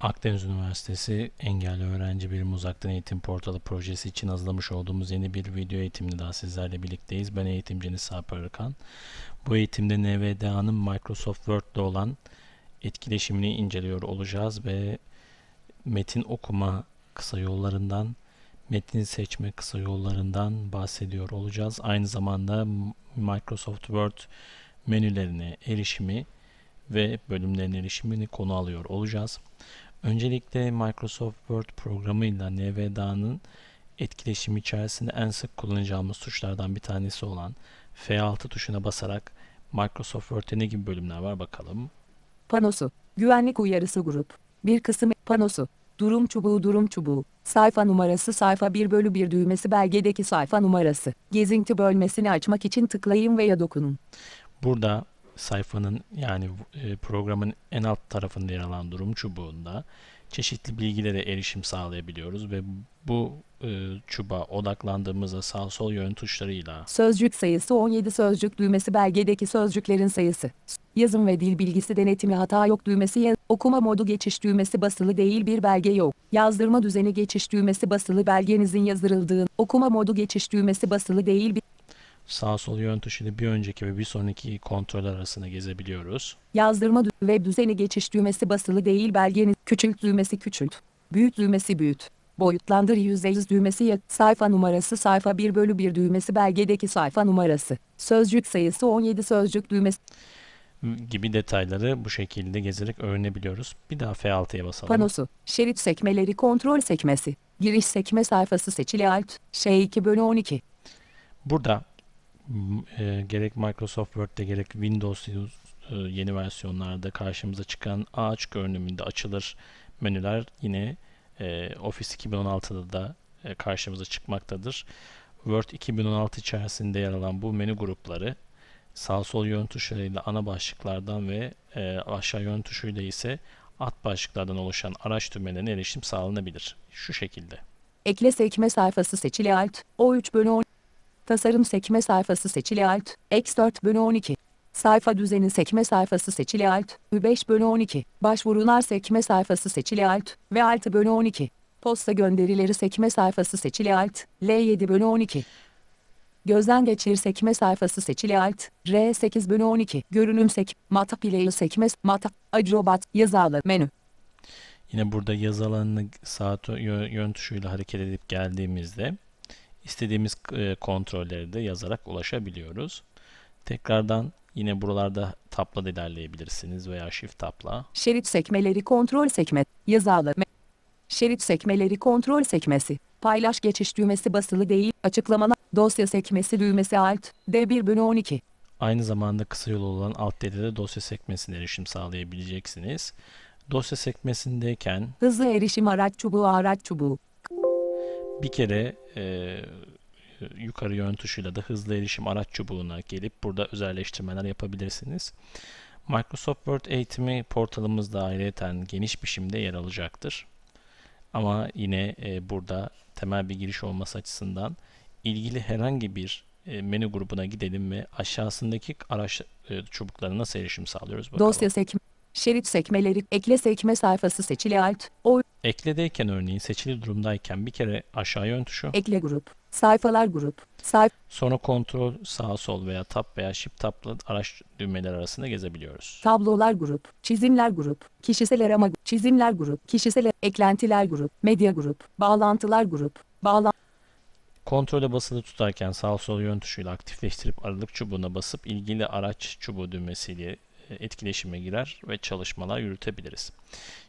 Akdeniz Üniversitesi Engelli Öğrenci Bilim Uzaktan Eğitim Portalı projesi için hazırlamış olduğumuz yeni bir video eğitimde daha sizlerle birlikteyiz. Ben eğitimciniz Sarp Arıkan. Bu eğitimde NVDA'nın Microsoft Word'de olan etkileşimini inceliyor olacağız ve metin okuma kısa yollarından, metin seçme kısa yollarından bahsediyor olacağız. Aynı zamanda Microsoft Word menülerine erişimi ve bölümlerin erişimini konu alıyor olacağız. Öncelikle Microsoft Word programıyla NVDA'nın etkileşim içerisinde en sık kullanacağımız tuşlardan bir tanesi olan F6 tuşuna basarak Microsoft Word'te ne gibi bölümler var bakalım. Panosu, güvenlik uyarısı grup, bir kısım panosu, durum çubuğu durum çubuğu, sayfa numarası sayfa 1 bölü 1 düğmesi belgedeki sayfa numarası, gezinti bölmesini açmak için tıklayın veya dokunun. Burada sayfanın yani e, programın en alt tarafında yer alan durum çubuğunda çeşitli bilgilere erişim sağlayabiliyoruz ve bu e, çuba odaklandığımızda sağ sol yön tuşlarıyla sözcük sayısı 17 sözcük düğmesi belgedeki sözcüklerin sayısı yazım ve dil bilgisi denetimi hata yok düğmesi yaz, okuma modu geçiş düğmesi basılı değil bir belge yok yazdırma düzeni geçiş düğmesi basılı belgenizin yazdırıldığı okuma modu geçiş düğmesi basılı değil bir sağ sol yön tuşuyla bir önceki ve bir sonraki kontrol arasında gezebiliyoruz. Yazdırma ve düzeni geçiş düğmesi basılı değil belgenin küçült düğmesi küçült, büyüt düğmesi büyüt, boyutlandır %100 düğmesi ya sayfa numarası sayfa 1 bölü 1 düğmesi belgedeki sayfa numarası, sözcük sayısı 17 sözcük düğmesi gibi detayları bu şekilde gezerek öğrenebiliyoruz. Bir daha F6'ya basalım. Panosu, şerit sekmeleri kontrol sekmesi, giriş sekme sayfası seçili alt, Ş2 bölü 12. Burada e, gerek Microsoft Word'de gerek Windows e, yeni versiyonlarda karşımıza çıkan ağaç görünümünde açılır menüler yine e, Office 2016'da da e, karşımıza çıkmaktadır. Word 2016 içerisinde yer alan bu menü grupları sağ sol yön tuşlarıyla ana başlıklardan ve e, aşağı yön tuşuyla ise alt başlıklardan oluşan araç düğmelerine erişim sağlanabilir. Şu şekilde. Ekle sekme sayfası seçili alt, O3 bölü 10. Tasarım sekme sayfası seçili alt, X4 bölü 12. Sayfa düzeni sekme sayfası seçili alt, Ü5 bölü 12. Başvurular sekme sayfası seçili alt ve 6 bölü 12. Posta gönderileri sekme sayfası seçili alt, L7 bölü 12. Gözden geçir sekme sayfası seçili alt, R8 bölü 12. Görünüm sek, matap ile sekme, matap, acrobat, yazalı menü. Yine burada yazı saat yön tuşuyla hareket edip geldiğimizde istediğimiz e, kontrolleri de yazarak ulaşabiliyoruz. Tekrardan yine buralarda tapla da ilerleyebilirsiniz veya shift tapla. Şerit sekmeleri kontrol sekme, yazı şerit sekmeleri kontrol sekmesi, paylaş geçiş düğmesi basılı değil, açıklamana, dosya sekmesi düğmesi alt, D1 bölü 12. Aynı zamanda kısa yolu olan alt D'de de dosya sekmesine erişim sağlayabileceksiniz. Dosya sekmesindeyken hızlı erişim araç çubuğu araç çubuğu bir kere e, yukarı yön tuşuyla da hızlı erişim araç çubuğuna gelip burada özelleştirmeler yapabilirsiniz. Microsoft Word eğitimi portalımızda ayrıca geniş biçimde yer alacaktır. Ama yine e, burada temel bir giriş olması açısından ilgili herhangi bir e, menü grubuna gidelim ve aşağısındaki araç e, çubuklarına nasıl erişim sağlıyoruz bakalım. Dosya sekme Şerit sekmeleri ekle sekme sayfası seçili alt. oy. Ekledeyken örneğin seçili durumdayken bir kere aşağı yön tuşu. Ekle grup. Sayfalar grup. Sayf Sonra kontrol sağ sol veya tab veya shift tabla araç düğmeleri arasında gezebiliyoruz. Tablolar grup, çizimler grup, kişisel arama çizimler grup, kişisel e- eklentiler grup, medya grup, bağlantılar grup, bağlan Kontrole basılı tutarken sağ sol yön tuşuyla aktifleştirip aralık çubuğuna basıp ilgili araç çubuğu düğmesiyle etkileşime girer ve çalışmalar yürütebiliriz.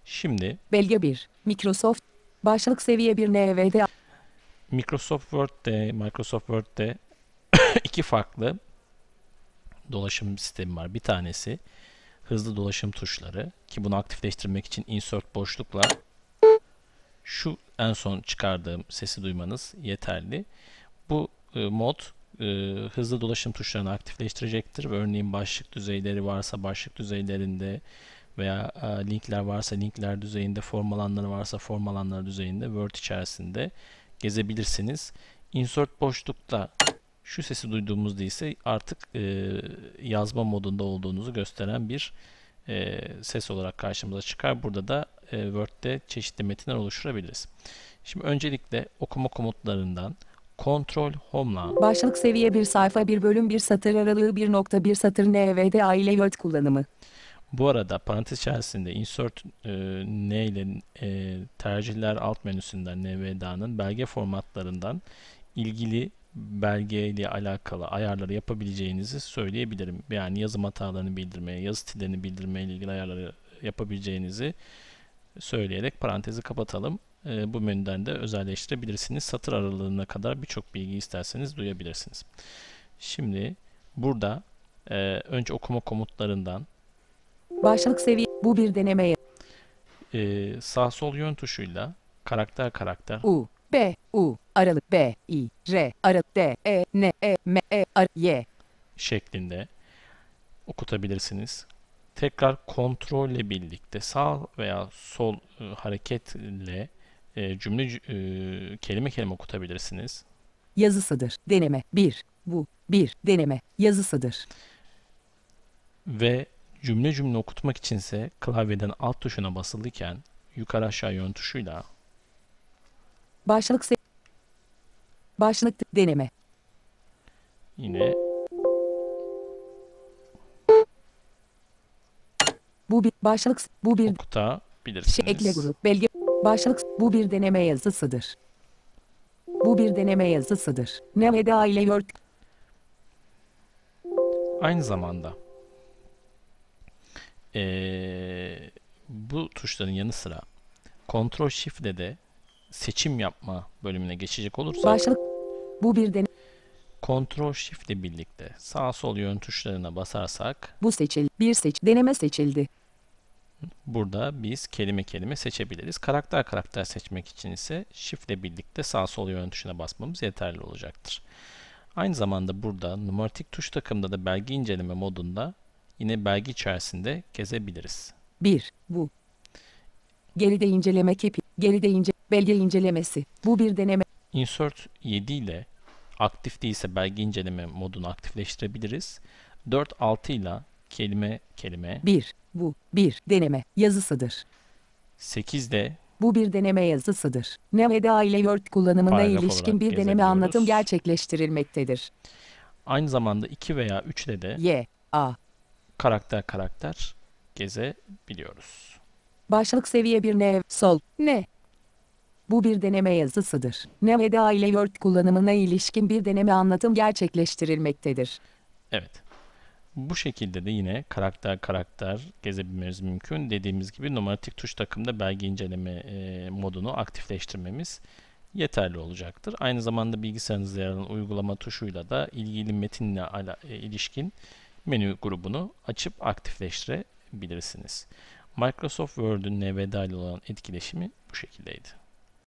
Şimdi belge 1 Microsoft başlık seviye 1 NVD Microsoft Word'de Microsoft Word'de iki farklı dolaşım sistemi var. Bir tanesi hızlı dolaşım tuşları ki bunu aktifleştirmek için insert boşlukla şu en son çıkardığım sesi duymanız yeterli. Bu e, mod e, hızlı dolaşım tuşlarını aktifleştirecektir ve örneğin başlık düzeyleri varsa başlık düzeylerinde veya e, linkler varsa linkler düzeyinde, form alanları varsa form alanları düzeyinde Word içerisinde gezebilirsiniz. Insert boşlukta şu sesi duyduğumuzda ise artık e, yazma modunda olduğunuzu gösteren bir e, ses olarak karşımıza çıkar. Burada da e, Word'de çeşitli metinler oluşturabiliriz. Şimdi öncelikle okuma komutlarından Kontrol Home'la. Başlık seviye 1 sayfa 1 bölüm 1 satır aralığı 1.1 satır NVD aile Word kullanımı. Bu arada parantez içerisinde insert e, N ile e, tercihler alt menüsünden NVDA'nın belge formatlarından ilgili belgeyle alakalı ayarları yapabileceğinizi söyleyebilirim. Yani yazım hatalarını bildirmeye, yazı stillerini bildirmeye ilgili ayarları yapabileceğinizi söyleyerek parantezi kapatalım. Ee, bu menüden de özelleştirebilirsiniz. Satır aralığına kadar birçok bilgi isterseniz duyabilirsiniz. Şimdi burada e, önce okuma komutlarından başlık seviye bu bir deneme e, sağ sol yön tuşuyla karakter karakter U B U aralık B I R aralık D E N E M E R Y şeklinde okutabilirsiniz. Tekrar kontrolle birlikte sağ veya sol e, hareketle e, cümle e, kelime kelime okutabilirsiniz. Yazısıdır. Deneme Bir. Bu bir deneme yazısıdır. Ve cümle cümle okutmak içinse klavyeden alt tuşuna basılıyken yukarı aşağı yön tuşuyla başlık se- başlık deneme yine bu bir başlık bu bir okutabilirsiniz. Şey, ekle grup belge Başlık, bu bir deneme yazısıdır. Bu bir deneme yazısıdır. Nevada ile York. Aynı zamanda ee, bu tuşların yanı sıra Ctrl Shift ile de seçim yapma bölümüne geçecek olursak Başlık, bu bir deneme Ctrl Shift ile birlikte sağ sol yön tuşlarına basarsak bu seçil bir seç deneme seçildi. Burada biz kelime kelime seçebiliriz. Karakter karakter seçmek için ise Shift ile birlikte sağ sol yön tuşuna basmamız yeterli olacaktır. Aynı zamanda burada numaratik tuş takımda da belge inceleme modunda yine belge içerisinde gezebiliriz. 1. Bu. Geride inceleme kepi. Geride ince belge incelemesi. Bu bir deneme. Insert 7 ile aktif değilse belge inceleme modunu aktifleştirebiliriz. 4 6 ile kelime kelime 1 bu bir deneme yazısıdır. 8'de bu bir deneme yazısıdır. Nevada ile Word kullanımına ilişkin bir deneme anlatım gerçekleştirilmektedir. Aynı zamanda 2 veya 3'de de Y, A karakter karakter gezebiliyoruz. Başlık seviye 1 nev, sol, ne? Bu bir deneme yazısıdır. Nevada ile Word kullanımına ilişkin bir deneme anlatım gerçekleştirilmektedir. Evet. Bu şekilde de yine karakter karakter gezebilmemiz mümkün. Dediğimiz gibi numaratik tuş takımda belge inceleme e, modunu aktifleştirmemiz yeterli olacaktır. Aynı zamanda bilgisayarınızda yer alan uygulama tuşuyla da ilgili metinle ala, e, ilişkin menü grubunu açıp aktifleştirebilirsiniz. Microsoft Word'ün veda olan etkileşimi bu şekildeydi.